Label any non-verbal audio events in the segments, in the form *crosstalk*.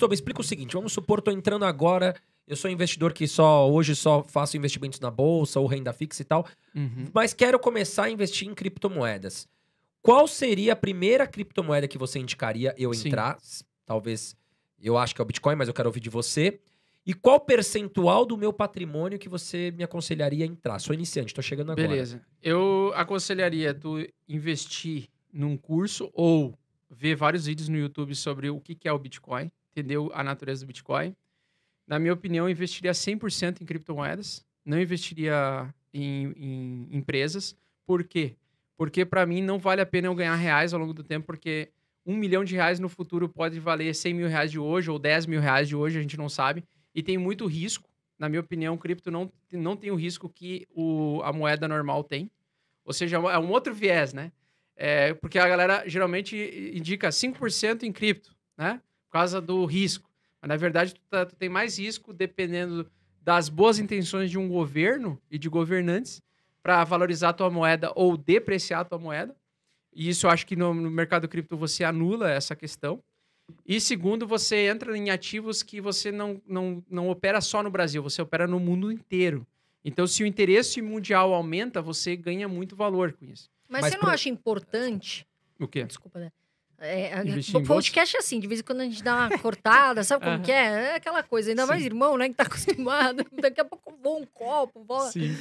Costuma, explica o seguinte: vamos supor, estou entrando agora, eu sou investidor que só hoje só faço investimentos na bolsa ou renda fixa e tal, uhum. mas quero começar a investir em criptomoedas. Qual seria a primeira criptomoeda que você indicaria eu entrar? Sim. Talvez eu acho que é o Bitcoin, mas eu quero ouvir de você. E qual percentual do meu patrimônio que você me aconselharia a entrar? Sou iniciante, estou chegando agora. Beleza. Eu aconselharia tu investir num curso ou ver vários vídeos no YouTube sobre o que é o Bitcoin entendeu a natureza do Bitcoin. Na minha opinião, eu investiria 100% em criptomoedas, não investiria em, em empresas. Por quê? Porque para mim não vale a pena eu ganhar reais ao longo do tempo, porque um milhão de reais no futuro pode valer 100 mil reais de hoje ou 10 mil reais de hoje, a gente não sabe. E tem muito risco. Na minha opinião, cripto não, não tem o risco que o, a moeda normal tem. Ou seja, é um outro viés, né? É, porque a galera geralmente indica 5% em cripto, né? por causa do risco. Mas, na verdade, tu, tá, tu tem mais risco dependendo das boas intenções de um governo e de governantes para valorizar a tua moeda ou depreciar a tua moeda. E isso eu acho que no, no mercado cripto você anula essa questão. E segundo, você entra em ativos que você não, não, não opera só no Brasil, você opera no mundo inteiro. Então, se o interesse mundial aumenta, você ganha muito valor com isso. Mas, Mas você não pro... acha importante? O quê? Desculpa, né? É, é o podcast é assim, de vez em quando a gente dá uma cortada, sabe como que é? É aquela coisa, ainda Sim. mais irmão, né, que tá *laughs* acostumado. Daqui a pouco voa um copo, bola. Sim.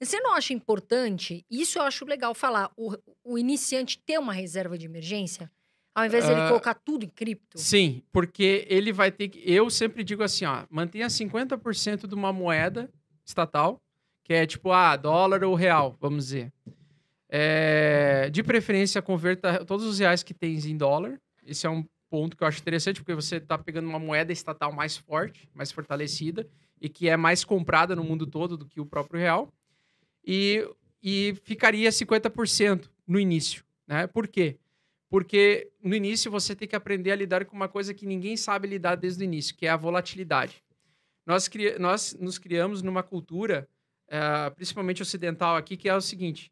Você não acha importante, isso eu acho legal falar, o, o iniciante ter uma reserva de emergência, ao invés de ele ah, colocar tudo em cripto? Sim, porque ele vai ter que... Eu sempre digo assim, ó, mantenha 50% de uma moeda estatal, que é tipo, ah, dólar ou real, vamos dizer. É, de preferência, converta todos os reais que tens em dólar. Esse é um ponto que eu acho interessante, porque você está pegando uma moeda estatal mais forte, mais fortalecida, e que é mais comprada no mundo todo do que o próprio real. E, e ficaria 50% no início. Né? Por quê? Porque no início você tem que aprender a lidar com uma coisa que ninguém sabe lidar desde o início, que é a volatilidade. Nós, nós nos criamos numa cultura, uh, principalmente ocidental aqui, que é o seguinte: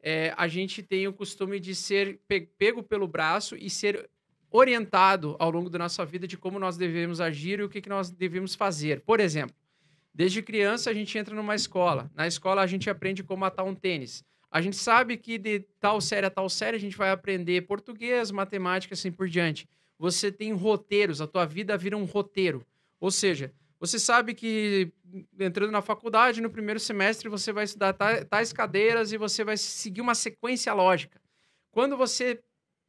é, a gente tem o costume de ser pego pelo braço e ser orientado ao longo da nossa vida de como nós devemos agir e o que, que nós devemos fazer. Por exemplo, desde criança a gente entra numa escola. Na escola a gente aprende como atar um tênis. A gente sabe que de tal série a tal série a gente vai aprender português, matemática assim por diante. Você tem roteiros, a tua vida vira um roteiro. Ou seja, você sabe que entrando na faculdade, no primeiro semestre, você vai estudar tais cadeiras e você vai seguir uma sequência lógica. Quando você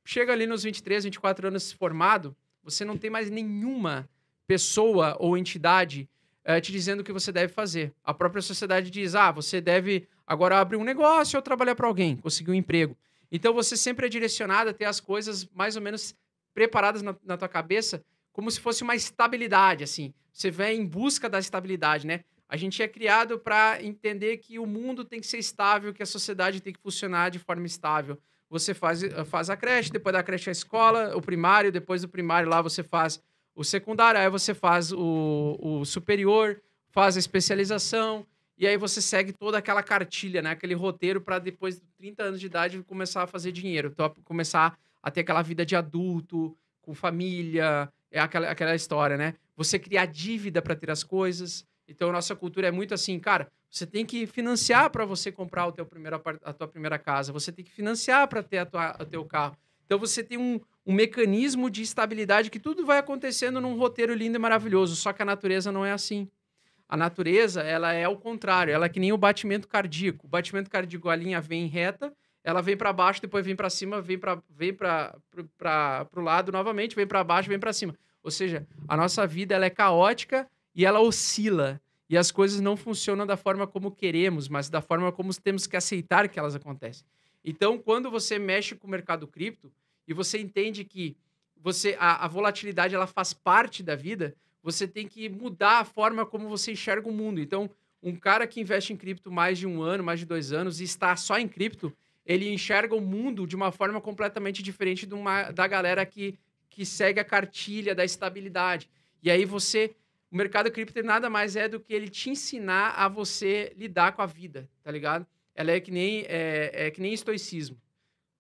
chega ali nos 23, 24 anos formado, você não tem mais nenhuma pessoa ou entidade eh, te dizendo o que você deve fazer. A própria sociedade diz: ah, você deve agora abrir um negócio ou trabalhar para alguém, conseguir um emprego. Então você sempre é direcionado a ter as coisas mais ou menos preparadas na, na tua cabeça como se fosse uma estabilidade, assim. Você vem em busca da estabilidade, né? A gente é criado para entender que o mundo tem que ser estável, que a sociedade tem que funcionar de forma estável. Você faz, eh, faz a creche, depois da creche a escola, o primário, depois do primário lá você faz o secundário, aí você faz o, o superior, faz a especialização, e aí você segue toda aquela cartilha, né? aquele roteiro para depois de 30 anos de idade começar a fazer dinheiro, começar a ter aquela vida de adulto, com família, é aquela, aquela história, né? Você criar dívida para ter as coisas. Então, nossa cultura é muito assim, cara, você tem que financiar para você comprar o teu primeiro, a tua primeira casa, você tem que financiar para ter a tua, o teu carro. Então, você tem um, um mecanismo de estabilidade que tudo vai acontecendo num roteiro lindo e maravilhoso, só que a natureza não é assim. A natureza, ela é o contrário, ela é que nem o batimento cardíaco. O batimento cardíaco, a linha vem reta, ela vem para baixo, depois vem para cima, vem para vem para o lado novamente, vem para baixo, vem para cima. Ou seja, a nossa vida ela é caótica e ela oscila. E as coisas não funcionam da forma como queremos, mas da forma como temos que aceitar que elas acontecem. Então, quando você mexe com o mercado cripto e você entende que você a, a volatilidade ela faz parte da vida, você tem que mudar a forma como você enxerga o mundo. Então, um cara que investe em cripto mais de um ano, mais de dois anos e está só em cripto, ele enxerga o mundo de uma forma completamente diferente uma, da galera que, que segue a cartilha da estabilidade. E aí você. O mercado cripto nada mais é do que ele te ensinar a você lidar com a vida, tá ligado? Ela é que nem, é, é que nem estoicismo.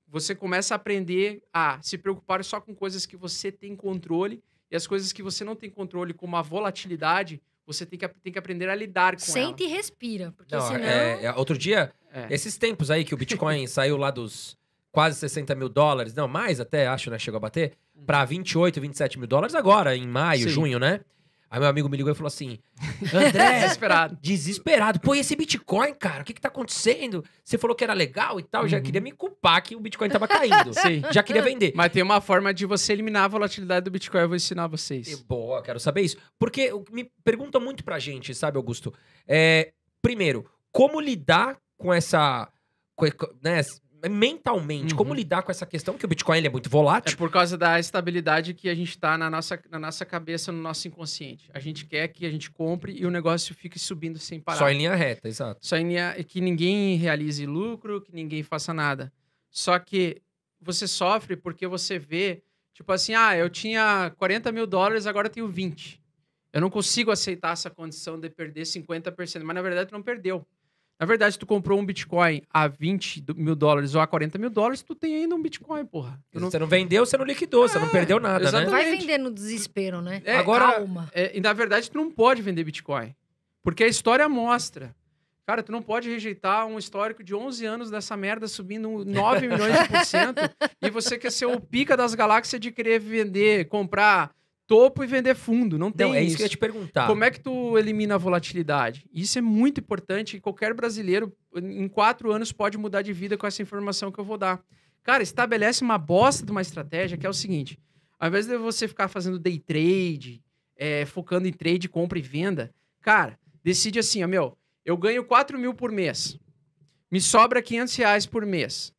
Você começa a aprender a se preocupar só com coisas que você tem controle e as coisas que você não tem controle, como a volatilidade, você tem que, tem que aprender a lidar com Sente ela. e respira, porque Não, senão... É, é, outro dia, é. esses tempos aí que o Bitcoin *laughs* saiu lá dos quase 60 mil dólares, não, mais até, acho, né? Chegou a bater, para 28, 27 mil dólares agora, em maio, Sim. junho, né? Aí meu amigo me ligou e falou assim: André, *laughs* desesperado. desesperado. Pô, e esse Bitcoin, cara? O que que tá acontecendo? Você falou que era legal e tal. Já uhum. queria me culpar que o Bitcoin tava caindo. *laughs* Sim. Já queria vender. Mas tem uma forma de você eliminar a volatilidade do Bitcoin, eu vou ensinar vocês. E, boa, quero saber isso. Porque me pergunta muito pra gente, sabe, Augusto? É, primeiro, como lidar com essa. Com, né, mentalmente, uhum. como lidar com essa questão que o Bitcoin é muito volátil? É por causa da estabilidade que a gente está na nossa, na nossa cabeça, no nosso inconsciente. A gente quer que a gente compre e o negócio fique subindo sem parar. Só em linha reta, exato. Só em linha que ninguém realize lucro, que ninguém faça nada. Só que você sofre porque você vê, tipo assim, ah, eu tinha 40 mil dólares, agora eu tenho 20. Eu não consigo aceitar essa condição de perder 50%, mas na verdade não perdeu. Na verdade, tu comprou um Bitcoin a 20 mil dólares ou a 40 mil dólares, tu tem ainda um Bitcoin, porra. Não... Você não vendeu, você não liquidou, é, você não é, perdeu nada, né? exatamente. né? Vai vender no desespero, né? É, Agora, calma. É, e na verdade, tu não pode vender Bitcoin. Porque a história mostra. Cara, tu não pode rejeitar um histórico de 11 anos dessa merda subindo 9 milhões de por cento *laughs* e você quer ser o pica das galáxias de querer vender, comprar topo e vender fundo. Não tem isso. é isso. que eu ia te perguntar. Como é que tu elimina a volatilidade? Isso é muito importante. Qualquer brasileiro, em quatro anos, pode mudar de vida com essa informação que eu vou dar. Cara, estabelece uma bosta de uma estratégia que é o seguinte: ao invés de você ficar fazendo day trade, é, focando em trade, compra e venda, cara, decide assim, ó, meu, eu ganho 4 mil por mês, me sobra 500 reais por mês.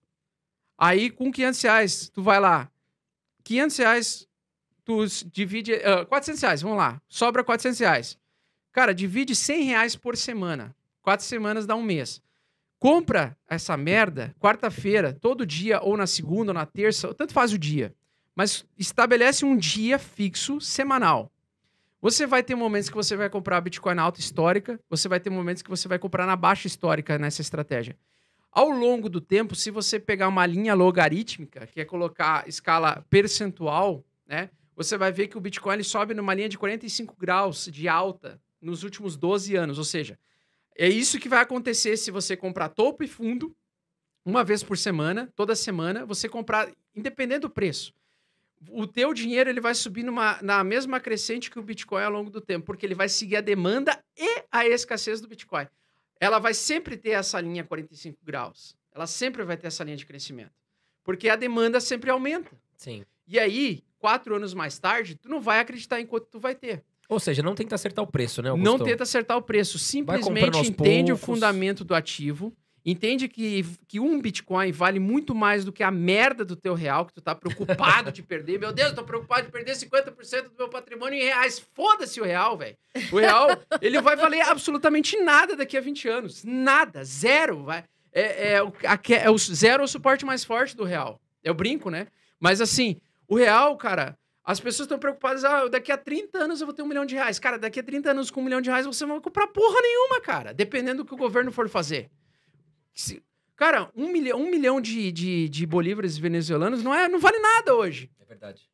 Aí, com 500 reais, tu vai lá, 500 reais tu divide. Uh, ah, 400 reais, vamos lá. Sobra 400 reais. Cara, divide 100 reais por semana. Quatro semanas dá um mês. Compra essa merda quarta-feira, todo dia, ou na segunda, ou na terça, ou tanto faz o dia. Mas estabelece um dia fixo semanal. Você vai ter momentos que você vai comprar Bitcoin alta histórica, você vai ter momentos que você vai comprar na baixa histórica nessa estratégia. Ao longo do tempo, se você pegar uma linha logarítmica, que é colocar escala percentual, né? você vai ver que o Bitcoin ele sobe numa linha de 45 graus de alta nos últimos 12 anos. Ou seja, é isso que vai acontecer se você comprar topo e fundo uma vez por semana, toda semana, você comprar, independente do preço. O teu dinheiro ele vai subir numa, na mesma crescente que o Bitcoin ao longo do tempo, porque ele vai seguir a demanda e a escassez do Bitcoin. Ela vai sempre ter essa linha 45 graus. Ela sempre vai ter essa linha de crescimento. Porque a demanda sempre aumenta. Sim. E aí, quatro anos mais tarde, tu não vai acreditar em quanto tu vai ter. Ou seja, não tenta acertar o preço, né, Augusto? Não tenta acertar o preço. Simplesmente entende poucos. o fundamento do ativo, entende que, que um Bitcoin vale muito mais do que a merda do teu real, que tu tá preocupado de perder. Meu Deus, eu tô preocupado de perder 50% do meu patrimônio em reais. Foda-se o real, velho. O real, ele vai valer absolutamente nada daqui a 20 anos. Nada, zero. Vai. É, é, é, é, o, é o zero é o suporte mais forte do real. Eu brinco, né? Mas assim, o real, cara, as pessoas estão preocupadas, ah, daqui a 30 anos eu vou ter um milhão de reais. Cara, daqui a 30 anos com um milhão de reais você não vai comprar porra nenhuma, cara. Dependendo do que o governo for fazer. Se, cara, um milhão, um milhão de, de, de bolívares venezuelanos não, é, não vale nada hoje. É verdade.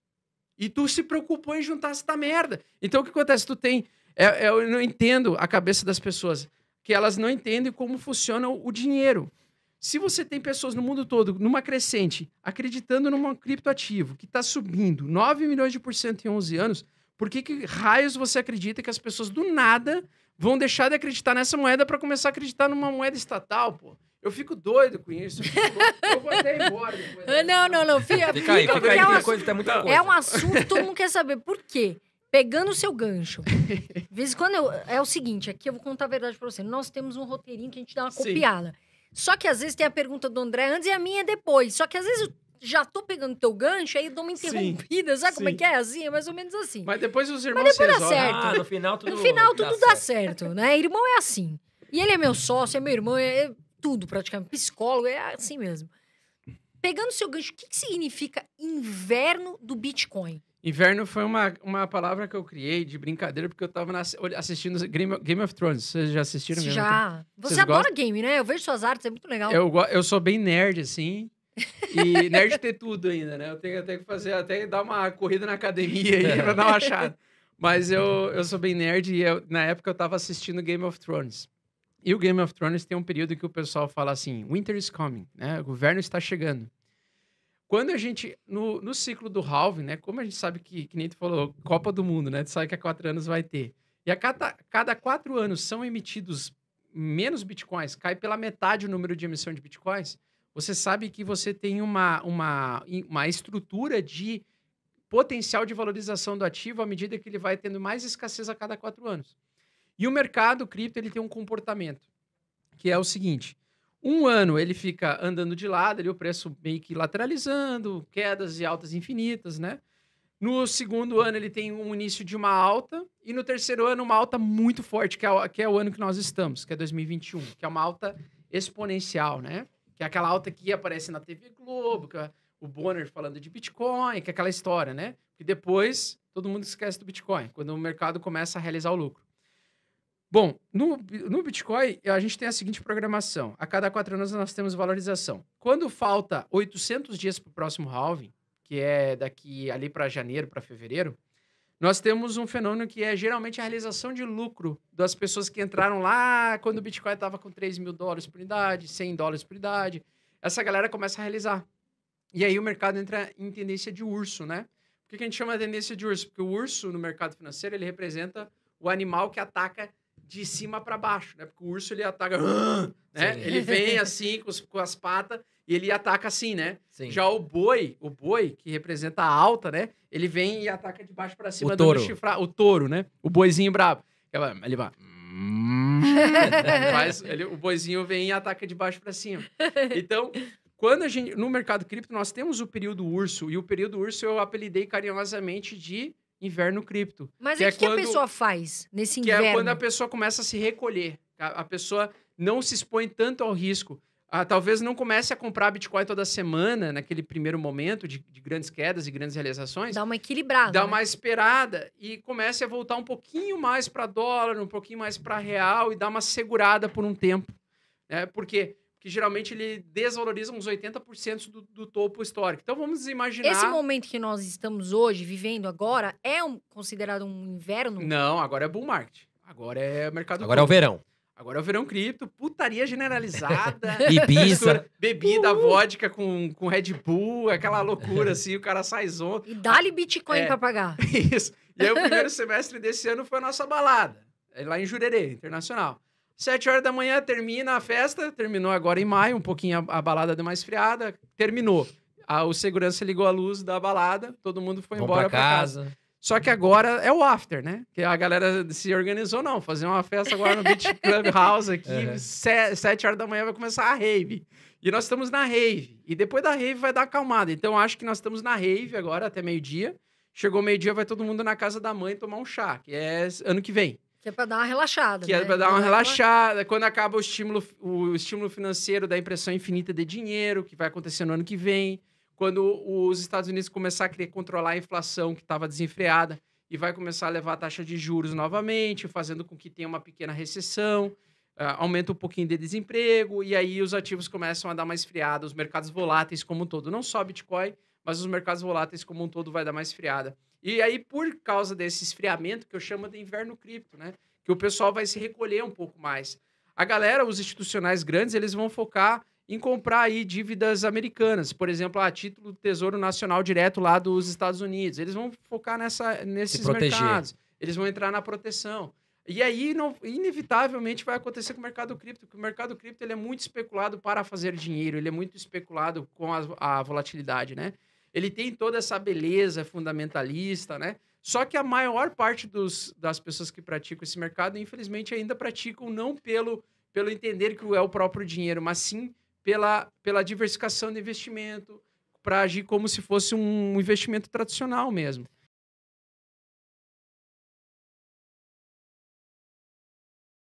E tu se preocupou em juntar essa merda. Então o que acontece? Tu tem. É, é, eu não entendo a cabeça das pessoas. Que elas não entendem como funciona o dinheiro. Se você tem pessoas no mundo todo, numa crescente, acreditando num criptoativo que está subindo 9 milhões de por cento em 11 anos, por que, que raios você acredita que as pessoas do nada vão deixar de acreditar nessa moeda para começar a acreditar numa moeda estatal, pô? Eu fico doido com isso. Eu, eu vou até embora depois. Né? *laughs* Não, não, não. Fica, fica aí, fica aí. É, coisa, tá muita coisa. é um assunto, todo mundo quer saber. Por quê? Pegando o seu gancho. *laughs* vez quando eu, é o seguinte, aqui eu vou contar a verdade para você. Nós temos um roteirinho que a gente dá uma Sim. copiada. Só que às vezes tem a pergunta do André antes e a minha depois. Só que às vezes eu já tô pegando teu gancho, aí dou uma interrompida, sim, sabe sim. como é que é? Assim, é mais ou menos assim. Mas depois os irmãos Mas depois dá certo. Ah, no final tudo, no final, tudo dá, dá certo. certo. né? Irmão é assim. E ele é meu sócio, é meu irmão, é, é tudo praticamente. Psicólogo, é assim mesmo. Pegando seu gancho, o que, que significa inverno do Bitcoin? Inverno foi uma, uma palavra que eu criei de brincadeira, porque eu tava na, assistindo Game, Game of Thrones. Vocês já assistiram Game Já. Você Vocês adora gostam? game, né? Eu vejo suas artes, é muito legal. Eu, eu sou bem nerd, assim. E *laughs* nerd ter tudo ainda, né? Eu tenho até que fazer, até dar uma corrida na academia aí pra dar uma *laughs* achada. Mas eu, eu sou bem nerd e eu- na época eu tava assistindo Game of Thrones. E o Game of Thrones tem um período que o pessoal fala assim: Winter is coming, né? O inverno está chegando. Quando a gente, no, no ciclo do halving, né? Como a gente sabe que, que nem tu falou, Copa do Mundo, né? Tu sabe que há quatro anos vai ter. E a cada, cada quatro anos são emitidos menos bitcoins, cai pela metade o número de emissão de bitcoins, você sabe que você tem uma, uma, uma estrutura de potencial de valorização do ativo à medida que ele vai tendo mais escassez a cada quatro anos. E o mercado cripto ele tem um comportamento que é o seguinte: um ano ele fica andando de lado, ali, o preço meio que lateralizando, quedas e altas infinitas, né? No segundo ano, ele tem um início de uma alta. E no terceiro ano, uma alta muito forte, que é, que é o ano que nós estamos, que é 2021, que é uma alta exponencial, né? Que é aquela alta que aparece na TV Globo, que é o Bonner falando de Bitcoin, que é aquela história, né? Que depois todo mundo esquece do Bitcoin, quando o mercado começa a realizar o lucro. Bom, no, no Bitcoin, a gente tem a seguinte programação. A cada quatro anos, nós temos valorização. Quando falta 800 dias para o próximo halving, que é daqui ali para janeiro, para fevereiro, nós temos um fenômeno que é geralmente a realização de lucro das pessoas que entraram lá quando o Bitcoin estava com 3 mil dólares por unidade, 100 dólares por unidade. Essa galera começa a realizar. E aí o mercado entra em tendência de urso, né? Por que a gente chama de tendência de urso? Porque o urso, no mercado financeiro, ele representa o animal que ataca de cima para baixo, né? Porque o urso ele ataca, *gasps* né? Sim. Ele vem *laughs* assim com, os, com, as patas e ele ataca assim, né? Sim. Já o boi, o boi que representa a alta, né? Ele vem e ataca de baixo para cima, o touro. Chifra, o touro, né? O boizinho brabo. Ele vai. *laughs* Mas ele, o boizinho vem e ataca de baixo para cima. Então, quando a gente no mercado cripto nós temos o período urso e o período urso eu apelidei carinhosamente de inverno cripto. Mas que é o que, quando, a pessoa faz nesse inverno? Que é quando a pessoa começa a se recolher. A, a pessoa não se expõe tanto ao risco. Ah, talvez não comece a comprar Bitcoin toda semana, naquele primeiro momento de, de grandes quedas e grandes realizações. Dá uma equilibrada. Dá né? uma esperada e comece a voltar um pouquinho mais para dólar, um pouquinho mais para real e dá uma segurada por um tempo. Né? Porque que geralmente ele desvaloriza uns 80% do, do topo histórico. Então vamos imaginar. Esse momento que nós estamos hoje vivendo agora é um, considerado um inverno? Não, agora é bull market. Agora é mercado. Agora público. é o verão. Agora é o verão cripto, putaria generalizada. *laughs* Ibiza. Bebida, Uhul. vodka com, com Red Bull, aquela loucura assim, o cara sai zon. E dá-lhe Bitcoin é, pra pagar. *laughs* Isso. E aí o *laughs* primeiro semestre desse ano foi a nossa balada, é lá em Jurerê, internacional. Sete horas da manhã termina a festa, terminou agora em maio, um pouquinho a, a balada deu mais esfriada, terminou. A, o segurança ligou a luz da balada, todo mundo foi embora pra casa. Pra casa. Só que agora é o after, né? Que a galera se organizou, não. Fazer uma festa agora no Beach *laughs* Club House aqui, uhum. sete horas da manhã vai começar a rave. E nós estamos na rave. E depois da rave vai dar acalmada. Então acho que nós estamos na rave agora até meio-dia. Chegou meio-dia, vai todo mundo na casa da mãe tomar um chá, que é ano que vem. Que é para dar uma relaxada. Que é né? é para dar uma relaxada. Quando acaba o estímulo, o estímulo financeiro da impressão infinita de dinheiro, que vai acontecer no ano que vem. Quando os Estados Unidos começar a querer controlar a inflação que estava desenfreada e vai começar a levar a taxa de juros novamente, fazendo com que tenha uma pequena recessão, ah, aumenta um pouquinho de desemprego, e aí os ativos começam a dar mais esfriada, os mercados voláteis como um todo. Não só Bitcoin, mas os mercados voláteis como um todo vai dar mais friada. E aí, por causa desse esfriamento, que eu chamo de inverno cripto, né? Que o pessoal vai se recolher um pouco mais. A galera, os institucionais grandes, eles vão focar em comprar aí dívidas americanas, por exemplo, a título do Tesouro Nacional direto lá dos Estados Unidos. Eles vão focar nessa, nesses mercados. Eles vão entrar na proteção. E aí, não, inevitavelmente, vai acontecer com o mercado cripto, que o mercado cripto ele é muito especulado para fazer dinheiro, ele é muito especulado com a, a volatilidade, né? Ele tem toda essa beleza fundamentalista, né? Só que a maior parte dos, das pessoas que praticam esse mercado, infelizmente, ainda praticam não pelo, pelo entender que é o próprio dinheiro, mas sim pela, pela diversificação do investimento, para agir como se fosse um investimento tradicional mesmo.